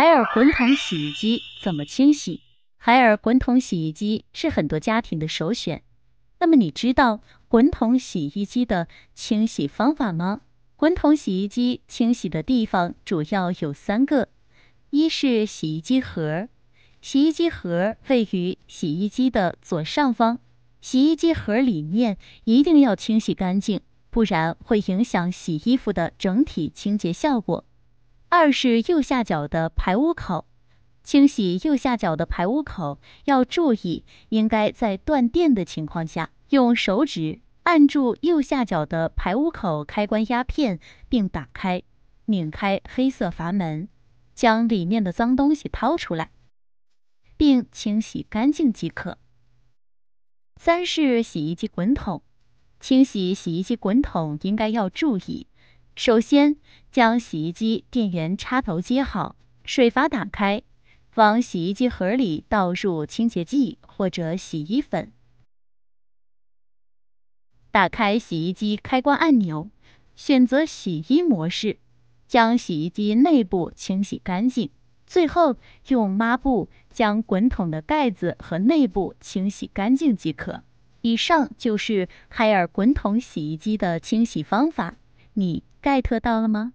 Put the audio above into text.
海尔滚筒洗衣机怎么清洗？海尔滚筒洗衣机是很多家庭的首选，那么你知道滚筒洗衣机的清洗方法吗？滚筒洗衣机清洗的地方主要有三个，一是洗衣机盒，洗衣机盒位于洗衣机的左上方，洗衣机盒里面一定要清洗干净，不然会影响洗衣服的整体清洁效果。二是右下角的排污口，清洗右下角的排污口要注意，应该在断电的情况下，用手指按住右下角的排污口开关压片，并打开，拧开黑色阀门，将里面的脏东西掏出来，并清洗干净即可。三是洗衣机滚筒，清洗洗衣机滚筒应该要注意。首先将洗衣机电源插头接好，水阀打开，往洗衣机盒里倒入清洁剂或者洗衣粉，打开洗衣机开关按钮，选择洗衣模式，将洗衣机内部清洗干净，最后用抹布将滚筒的盖子和内部清洗干净即可。以上就是海尔滚筒洗衣机的清洗方法，你。get 到了吗？